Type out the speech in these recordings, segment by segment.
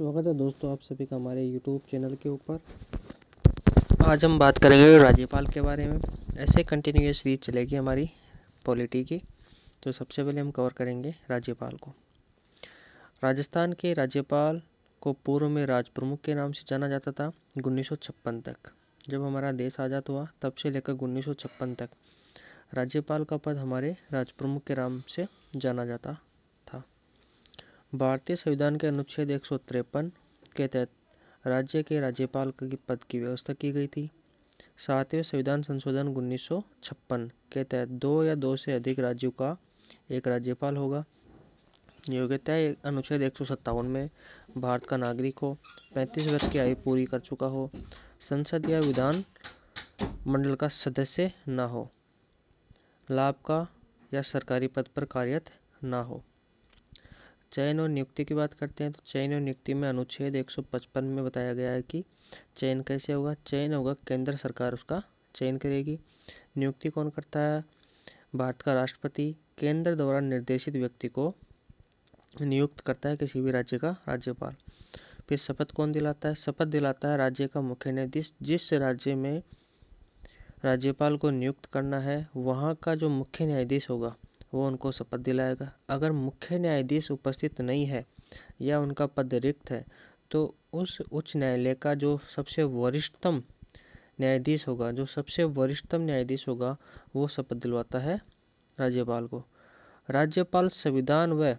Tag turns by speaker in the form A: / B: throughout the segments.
A: स्वागत है दोस्तों आप सभी का हमारे यूट्यूब चैनल के ऊपर आज हम बात करेंगे राज्यपाल के बारे में ऐसे कंटिन्यूस सीरीज चलेगी हमारी पॉलिटी की तो सबसे पहले हम कवर करेंगे राज्यपाल को राजस्थान के राज्यपाल को पूर्व में राज प्रमुख के नाम से जाना जाता था उन्नीस तक जब हमारा देश आज़ाद हुआ तब से लेकर उन्नीस तक राज्यपाल का पद हमारे राज प्रमुख के नाम से जाना जाता भारतीय संविधान के अनुच्छेद एक सौ तिरपन के तहत राज्य के राज्यपाल के पद की व्यवस्था की गई थी सातवें संविधान संशोधन उन्नीस सौ छप्पन के तहत दो या दो से अधिक राज्यों का एक राज्यपाल होगा योग्यता अनुच्छेद एक सौ में भारत का नागरिक हो पैंतीस वर्ष की आयु पूरी कर चुका हो संसद या विधान मंडल का सदस्य ना हो लाभ का या सरकारी पद पर कार्यरत ना हो चयन और नियुक्ति की बात करते हैं तो चयन और नियुक्ति में अनुच्छेद 155 में बताया गया है कि चयन कैसे होगा चयन होगा केंद्र सरकार उसका चयन करेगी नियुक्ति कौन करता है भारत का राष्ट्रपति केंद्र द्वारा निर्देशित व्यक्ति को नियुक्त करता है किसी भी राज्य का राज्यपाल फिर शपथ कौन दिलाता है शपथ दिलाता है राज्य का मुख्य न्यायाधीश जिस राज्य में राज्यपाल को नियुक्त करना है वहाँ का जो मुख्य न्यायाधीश होगा वो उनको शपथ दिलाएगा अगर मुख्य न्यायाधीश उपस्थित नहीं है या उनका पद रिक्त है तो उस उच्च न्यायालय का जो सबसे वरिष्ठतम न्यायाधीश होगा जो सबसे वरिष्ठतम न्यायाधीश होगा वो शपथ दिलवाता है राज्यपाल को राज्यपाल संविधान व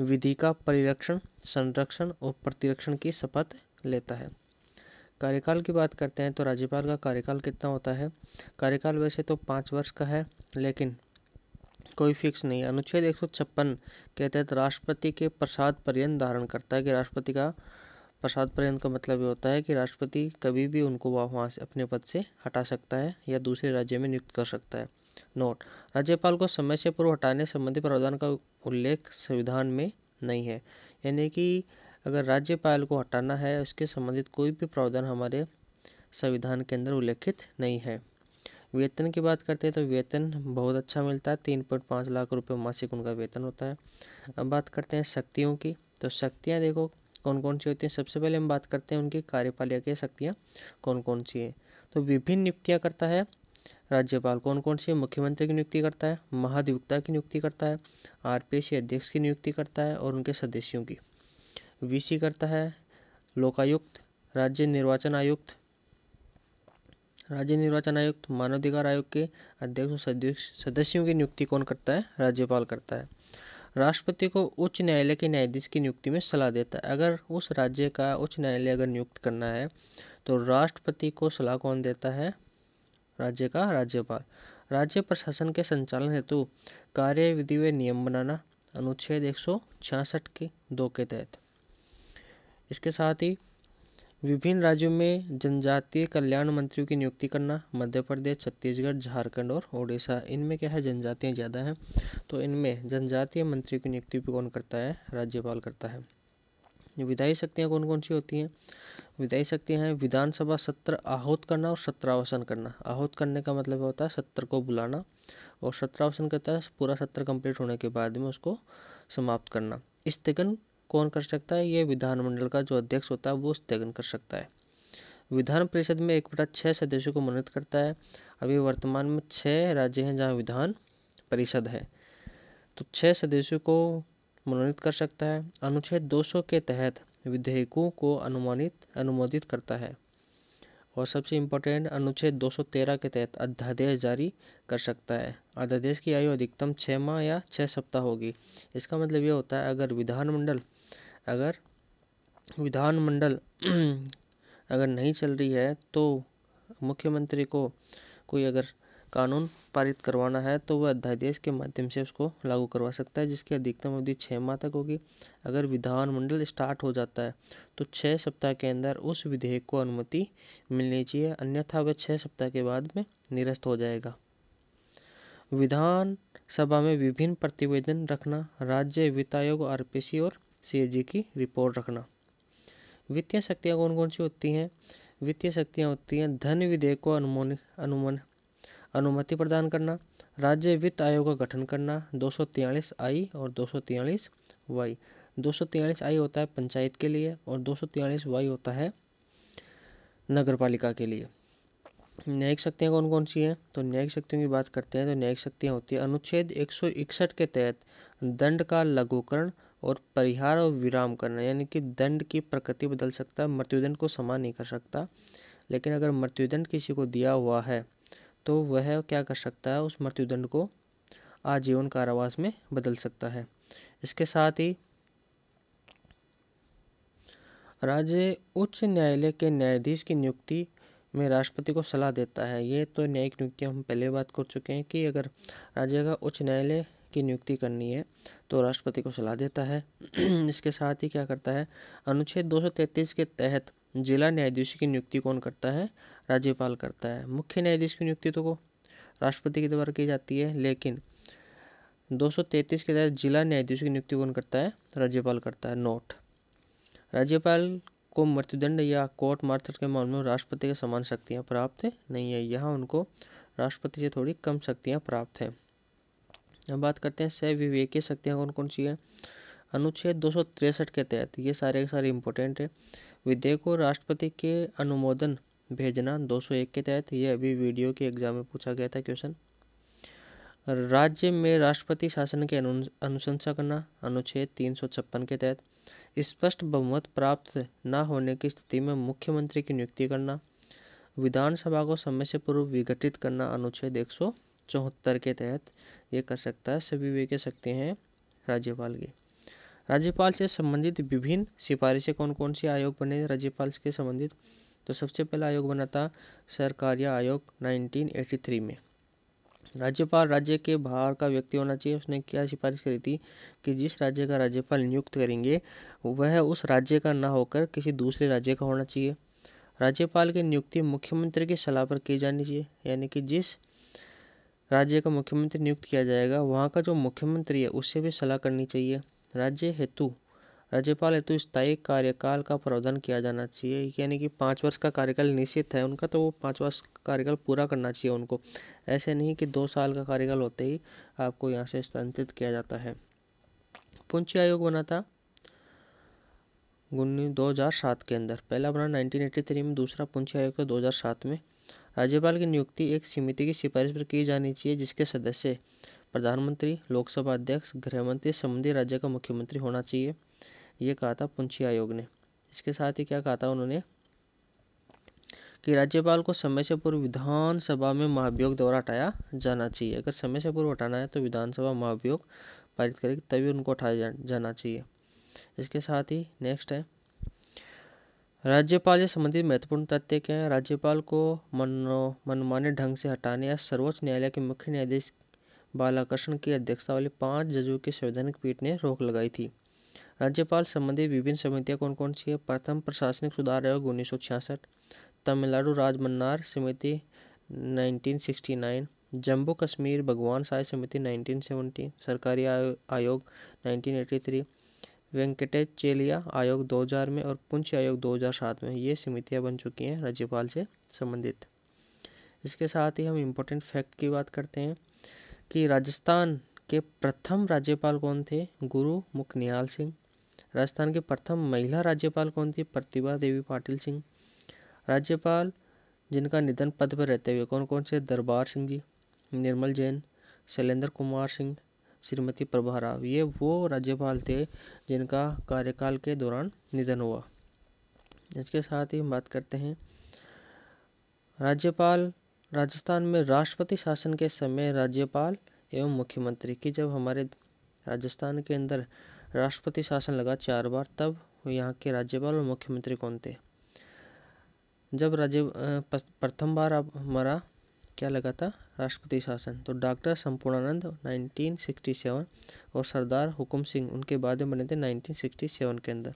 A: विधि का परिरक्षण संरक्षण और प्रतिरक्षण की शपथ लेता है कार्यकाल की बात करते हैं तो राज्यपाल का कार्यकाल कितना होता है कार्यकाल वैसे तो पाँच वर्ष का है लेकिन कोई फिक्स नहीं है अनुच्छेद एक सौ छप्पन के तहत राष्ट्रपति के प्रसाद पर्यंत धारण करता है कि राष्ट्रपति का प्रसाद पर्यंत का मतलब ये होता है कि राष्ट्रपति कभी भी उनको वह वहाँ से अपने पद से हटा सकता है या दूसरे राज्य में नियुक्त कर सकता है नोट राज्यपाल को समय से पूर्व हटाने संबंधी प्रावधान का उल्लेख संविधान में नहीं है यानी कि अगर राज्यपाल को हटाना है उसके संबंधित कोई भी प्रावधान हमारे संविधान के अंदर उल्लेखित नहीं है वेतन की बात करते हैं तो वेतन बहुत अच्छा मिलता है तीन पॉइंट पाँच लाख रुपये मासिक उनका वेतन होता है अब बात करते हैं शक्तियों की तो शक्तियाँ देखो कौन कौन सी होती हैं सबसे पहले हम बात करते हैं उनकी कार्यपालिका की शक्तियाँ कौन कौन सी हैं तो विभिन्न नियुक्तियाँ करता है राज्यपाल कौन कौन सी मुख्यमंत्री की नियुक्ति करता है महाधिवक्ता की नियुक्ति करता है आर पी एस अध्यक्ष की नियुक्ति करता है और उनके सदस्यों की वी करता है लोकायुक्त राज्य निर्वाचन आयुक्त राज्य निर्वाचन आयुक्त मानवाधिकार आयोग के अध्यक्ष और सदस्यों की नियुक्ति कौन करता है राज्यपाल करता है राष्ट्रपति को उच्च न्यायालय के न्यायाधीश की नियुक्ति में सलाह देता है अगर उस राज्य का उच्च न्यायालय अगर नियुक्त करना है तो राष्ट्रपति को सलाह कौन देता है राज्य का राज्यपाल राज्य प्रशासन के संचालन हेतु कार्य विधि व नियम बनाना अनुच्छेद एक के दो के तहत इसके साथ ही विभिन्न राज्यों में जनजातीय कल्याण मंत्रियों की नियुक्ति करना मध्य प्रदेश छत्तीसगढ़ झारखंड और ओडिशा इनमें क्या है जनजातियाँ ज़्यादा हैं तो इनमें जनजातीय मंत्री की नियुक्ति भी कौन करता है राज्यपाल करता है विधायी शक्तियाँ कौन कौन सी होती हैं विधायी शक्तियाँ हैं विधानसभा सत्र आहूत करना और सत्रावसन करना आहूत करने का मतलब होता है सत्र को बुलाना और सत्रावसन करता है पूरा सत्र कंप्लीट होने के बाद में उसको समाप्त करना स्थगन कौन कर सकता है ये विधानमंडल का जो अध्यक्ष होता है वो स्थगन कर सकता है विधान परिषद में एक बटा छः सदस्यों को मनोनीत करता है अभी वर्तमान में छः राज्य हैं जहाँ विधान परिषद है तो छः सदस्यों को मनोनीत कर सकता है अनुच्छेद दो के तहत विधेयकों को अनुमानित अनुमोदित करता है और सबसे इम्पोर्टेंट अनुच्छेद 213 के तहत अध्यादेश जारी कर सकता है अध्यादेश की आयु अधिकतम छः माह या छः सप्ताह होगी इसका मतलब यह होता है अगर विधानमंडल अगर विधानमंडल अगर नहीं चल रही है तो मुख्यमंत्री को कोई अगर कानून पारित करवाना है तो वह अध्यादेश के माध्यम से उसको लागू करवा सकता है जिसकी अधिकतम अवधि छः माह तक होगी अगर विधानमंडल स्टार्ट हो जाता है तो छः सप्ताह के अंदर उस विधेयक को अनुमति मिलनी चाहिए अन्यथा वह छः सप्ताह के बाद में निरस्त हो जाएगा विधानसभा में विभिन्न प्रतिवेदन रखना राज्य वित्त आयोग आर और सी की रिपोर्ट रखना वित्तीय शक्तियाँ कौन कौन सी होती हैं वित्तीय शक्तियाँ होती हैं धन विधेयक को अनुमोन अनुमन अनुमति प्रदान करना राज्य वित्त आयोग का गठन करना दो आई और दो वाई दो आई होता है पंचायत के लिए और दो वाई होता है नगर पालिका के लिए न्यायिक शक्तियाँ कौन कौन सी हैं तो न्यायिक शक्तियों की बात करते हैं तो न्यायिक शक्तियाँ होती है अनुच्छेद एक के तहत दंड का लघुकरण और परिहार और विराम करना यानी कि दंड की प्रकृति बदल सकता है मृत्युदंड को समान नहीं कर सकता लेकिन अगर मृत्युदंड किसी को दिया हुआ है तो वह क्या कर सकता है उस मृत्युदंड को आजीवन कारावास में बदल सकता है इसके साथ ही राज्य उच्च न्यायालय के न्यायाधीश की नियुक्ति में राष्ट्रपति को सलाह देता है ये तो न्यायिक नियुक्ति हम पहले बात कर चुके हैं कि अगर राज्य का उच्च न्यायालय की नियुक्ति करनी है तो राष्ट्रपति को सलाह देता है इसके साथ ही क्या करता है अनुच्छेद 233 के तहत जिला न्यायाधीश की नियुक्ति कौन करता है राज्यपाल करता है मुख्य न्यायाधीश की नियुक्ति तो को राष्ट्रपति के द्वारा की जाती है लेकिन 233 के तहत जिला न्यायाधीश की नियुक्ति कौन करता है राज्यपाल करता है नोट राज्यपाल को मृत्युदंड या कोर्ट मार्शल के मामले में राष्ट्रपति के समान शक्तियाँ प्राप्त नहीं है यहाँ उनको राष्ट्रपति से थोड़ी कम शक्तियाँ प्राप्त हैं हम बात करते हैं सह विवेकी शक्तियाँ कौन कौन सी है अनुच्छेद दो के तहत ये सारे के सारे इम्पोर्टेंट है विधेयक को राष्ट्रपति के अनुमोदन भेजना 201 के तहत ये अभी वीडियो के एग्जाम में पूछा गया था क्वेश्चन राज्य में राष्ट्रपति शासन के अनुशंसा करना अनुच्छेद तीन के तहत स्पष्ट बहुमत प्राप्त न होने की स्थिति में मुख्यमंत्री की नियुक्ति करना विधानसभा को समय से पूर्व विघटित करना अनुच्छेद एक चौहत्तर के तहत ये कर सकता है सभी वे कह सकते हैं राज्यपाल के राज्यपाल से संबंधित विभिन्न सिफारिशें कौन कौन सी आयोग बने राज्यपाल के संबंधित तो सबसे पहला आयोग बना था सरकारिया आयोग 1983 में राज्यपाल राज्य के बाहर का व्यक्ति होना चाहिए उसने क्या सिफारिश करी थी कि जिस राज्य का राज्यपाल नियुक्त करेंगे वह उस राज्य का ना होकर किसी दूसरे राज्य का होना चाहिए राज्यपाल की नियुक्ति मुख्यमंत्री की सलाह पर की जानी चाहिए यानी कि जिस राज्य का मुख्यमंत्री नियुक्त किया जाएगा वहाँ का जो मुख्यमंत्री है उससे भी सलाह करनी चाहिए राज्य हेतु राज्यपाल हेतु स्थायी कार्यकाल का प्रावधान किया जाना चाहिए यानी कि पाँच वर्ष का कार्यकाल निश्चित है उनका तो वो पाँच वर्ष का कार्यकाल पूरा करना चाहिए उनको ऐसे नहीं कि दो साल का कार्यकाल होते ही आपको यहाँ से स्थानांतरित किया जाता है पुंछ आयोग बना था उन्नीस दो हज़ार सात के अंदर पहला बना नाइनटीन एट्टी थ्री में दूसरा पुंछ आयोग था दो हज़ार सात में राज्यपाल की नियुक्ति एक समिति की सिफारिश पर की जानी चाहिए जिसके सदस्य प्रधानमंत्री लोकसभा अध्यक्ष गृहमंत्री संबंधी राज्य का मुख्यमंत्री होना चाहिए ये कहा था पुंछी आयोग ने इसके साथ ही क्या कहा था उन्होंने कि राज्यपाल को समय से पूर्व विधानसभा में महाभियोग द्वारा हटाया जाना चाहिए अगर समय से पूर्व हटाना है तो विधानसभा महाभियोग पारित करेगी तभी उनको हटाया जाना चाहिए इसके साथ ही नेक्स्ट है राज्यपाल से संबंधित महत्वपूर्ण तथ्य क्या हैं राज्यपाल को मनो मनमाने ढंग से हटाने या सर्वोच्च न्यायालय के मुख्य न्यायाधीश बालाकृष्ण की अध्यक्षता वाली पाँच जजों की संवैधानिक पीठ ने रोक लगाई थी राज्यपाल संबंधी विभिन्न समितियाँ कौन कौन सी है प्रथम प्रशासनिक सुधार आयोग उन्नीस सौ छियासठ तमिलनाडु राज मन्नार समिति 1969 जम्मू कश्मीर भगवान साय समिति 1970 सरकारी आयो, आयोग 1983 वेंकटेश चेलिया आयोग 2000 में और पुंछ आयोग 2007 में ये समितियाँ बन चुकी हैं राज्यपाल से संबंधित इसके साथ ही हम इम्पोर्टेंट फैक्ट की बात करते हैं कि राजस्थान के प्रथम राज्यपाल कौन थे गुरु मुखनियाल सिंह राजस्थान के प्रथम महिला राज्यपाल कौन थी प्रतिभा देवी पाटिल सिंह राज्यपाल जिनका निधन पद पर रहते हुए कौन कौन से दरबार सिंह जी निर्मल जैन शैलेंद्र कुमार सिंह श्रीमती प्रभा राव ये वो राज्यपाल थे जिनका कार्यकाल के दौरान निधन हुआ इसके साथ ही हम बात करते हैं राज्यपाल राजस्थान में राष्ट्रपति शासन के समय राज्यपाल एवं मुख्यमंत्री की जब हमारे राजस्थान के अंदर राष्ट्रपति शासन लगा चार बार तब यहाँ के राज्यपाल और मुख्यमंत्री कौन थे जब राज्य प्रथम बार हमारा क्या लगा था राष्ट्रपति शासन तो डॉक्टर संपूर्णानंद 1967 और सरदार हुकुम सिंह उनके बाद में बने थे 1967 के अंदर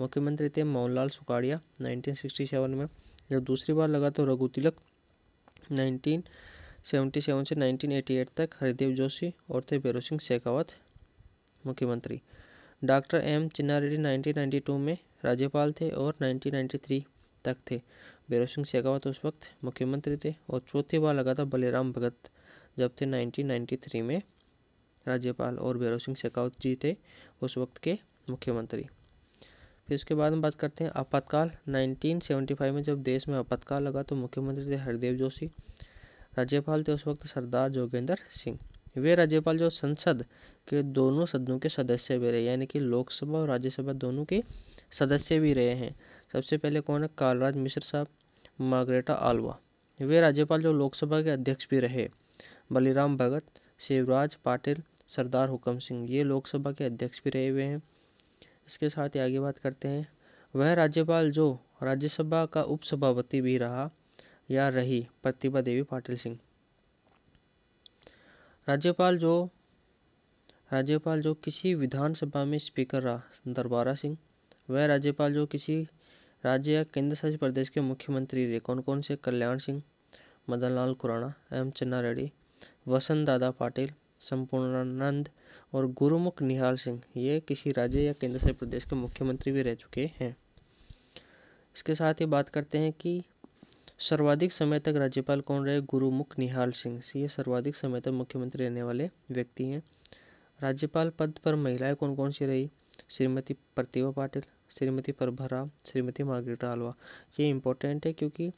A: मुख्यमंत्री थे मोहनलाल सुखाड़िया 1967 में जब दूसरी बार लगा तो रघु तिलक 1977 से 1988 तक हरिदेव जोशी और थे भैरव सिंह शेखावत मुख्यमंत्री डॉक्टर एम नाइन्टी टू में राज्यपाल थे और थ्री तक थे भैरव सिंह शेखावत तो उस वक्त मुख्यमंत्री थे और चौथी बार लगा था बलिराम भगत जब थे 1993 में राज्यपाल और बैरव सिंह शेखावत जी थे उस वक्त के मुख्यमंत्री फिर उसके बाद हम बात करते हैं आपातकाल 1975 में जब देश में आपातकाल लगा तो मुख्यमंत्री थे हरदेव जोशी राज्यपाल थे उस वक्त सरदार जोगेंद्र सिंह वे राज्यपाल जो संसद के दोनों सदनों के सदस्य भी रहे यानी कि लोकसभा और राज्यसभा दोनों के सदस्य भी रहे हैं सबसे पहले कौन है कालराज मिश्र साहब मार्गरेटा आलवा वे राज्यपाल जो लोकसभा के अध्यक्ष भी रहे बलिराम भगत शिवराज पाटिल सरदार हुक्म सिंह ये लोकसभा के अध्यक्ष भी रहे हुए हैं इसके साथ ही आगे बात करते हैं वह राज्यपाल जो राज्यसभा का उपसभापति भी रहा या रही प्रतिभा देवी पाटिल सिंह राज्यपाल जो राज्यपाल जो किसी विधानसभा में स्पीकर रहा दरबारा सिंह वह राज्यपाल जो किसी राज्य या केंद्र शासित प्रदेश के मुख्यमंत्री रहे कौन कौन से कल्याण सिंह मदन लाल खुराना एम चन्ना रेड्डी वसंत दादा पाटिल संपूर्णानंद और गुरुमुख निहाल सिंह ये किसी राज्य या केंद्र शासित प्रदेश के मुख्यमंत्री भी रह चुके हैं इसके साथ ही बात करते हैं कि सर्वाधिक समय तक राज्यपाल कौन रहे गुरुमुख निहाल सिंह ये सर्वाधिक समय तक मुख्यमंत्री रहने वाले व्यक्ति हैं राज्यपाल पद पर महिलाएं कौन कौन सी रही श्रीमती प्रतिभा पाटिल श्रीमती प्रभरा श्रीमती मार्गरेट आलवा ये इम्पोर्टेंट है क्योंकि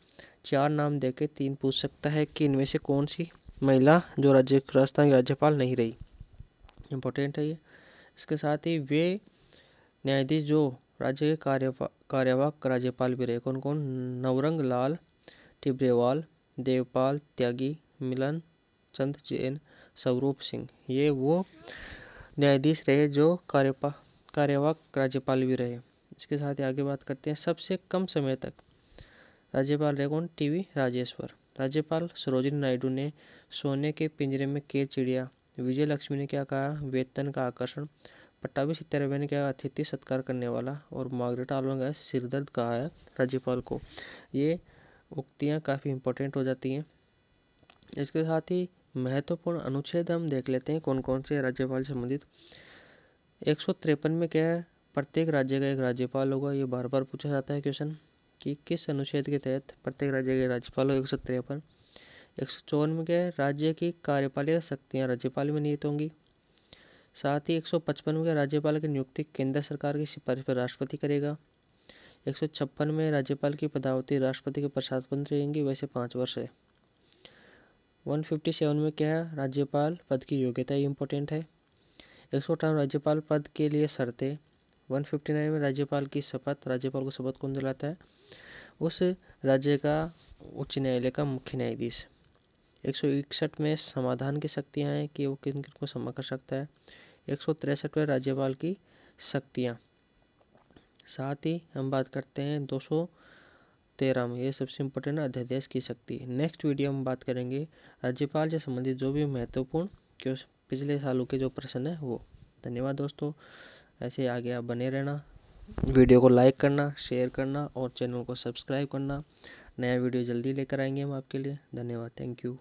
A: चार नाम दे के तीन पूछ सकता है कि इनमें से कौन सी महिला जो राज्य राजस्थान की राज्यपाल नहीं रही इम्पोर्टेंट है ये इसके साथ ही वे न्यायाधीश जो राज्य के कार्य कार्यवाहक राज्यपाल भी रहे कौन कौन नवरंग लाल टिब्रेवाल देवपाल त्यागी मिलन चंद जैन स्वरूप सिंह ये वो न्यायाधीश रहे जो कार्यपा कार्यवाहक राज्यपाल भी रहे इसके साथ ही आगे बात करते हैं सबसे कम समय तक राज्यपाल रहे कौन टी वी राजेश्वर राज्यपाल सरोजिनी नायडू ने सोने के पिंजरे में के चिड़िया विजय लक्ष्मी ने क्या कहा वेतन का आकर्षण पट्टावी सत्यारे ने क्या अतिथि सत्कार करने वाला और मार्गरेट आलो ने सिरदर्द कहा है राज्यपाल को ये उक्तियाँ काफ़ी इंपॉर्टेंट हो जाती हैं इसके साथ ही महत्वपूर्ण अनुच्छेद हम देख लेते हैं कौन कौन से राज्यपाल संबंधित एक सौ तिरपन में क्या है प्रत्येक राज्य का एक राज्यपाल होगा ये बार बार पूछा जाता है क्वेश्चन कि किस अनुच्छेद के तहत प्रत्येक राज्य के राज्यपाल होगा एक सौ तिरपन एक सौ चौवन में क्या है राज्य की कार्यपालिका शक्तियाँ राज्यपाल में नियुक्त होंगी साथ ही एक सौ पचपन में राज्यपाल की नियुक्ति केंद्र सरकार की सिफारिश पर राष्ट्रपति करेगा एक सौ छप्पन में राज्यपाल की पदावती राष्ट्रपति के प्रसाद पंत रहेंगी वैसे पाँच वर्ष है वन फिफ्टी सेवन में क्या है राज्यपाल पद की योग्यता इंपॉर्टेंट है एक सौ अठारह राज्यपाल पद के लिए शर्तें वन फिफ्टी नाइन में राज्यपाल की शपथ राज्यपाल को शपथ कौन दिलाता है उस राज्य का उच्च न्यायालय का मुख्य न्यायाधीश एक सौ इकसठ में समाधान की शक्तियाँ हैं कि वो किन किन को समा कर सकता है एक सौ तिरसठ में राज्यपाल की शक्तियाँ साथ ही हम बात करते हैं दो सौ तेरह में ये सबसे इम्पोर्टेंट अध्यादेश की शक्ति नेक्स्ट वीडियो हम बात करेंगे राज्यपाल से संबंधित जो भी महत्वपूर्ण पिछले सालों के जो प्रश्न है वो धन्यवाद दोस्तों ऐसे ही आगे आप बने रहना वीडियो को लाइक करना शेयर करना और चैनल को सब्सक्राइब करना नया वीडियो जल्दी लेकर आएंगे हम आपके लिए धन्यवाद थैंक यू